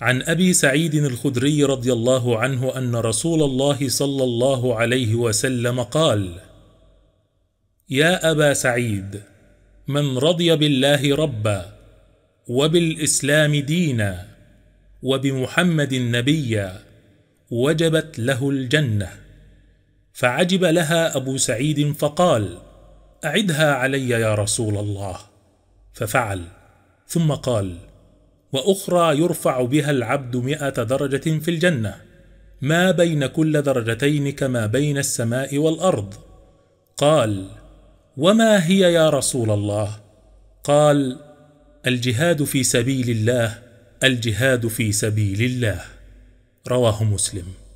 عن أبي سعيد الخدري رضي الله عنه أن رسول الله صلى الله عليه وسلم قال يا أبا سعيد من رضي بالله ربا وبالإسلام دينا وبمحمد نبيا وجبت له الجنة فعجب لها أبو سعيد فقال أعدها علي يا رسول الله ففعل ثم قال وأخرى يرفع بها العبد مئة درجة في الجنة ما بين كل درجتين كما بين السماء والأرض قال وما هي يا رسول الله قال الجهاد في سبيل الله الجهاد في سبيل الله رواه مسلم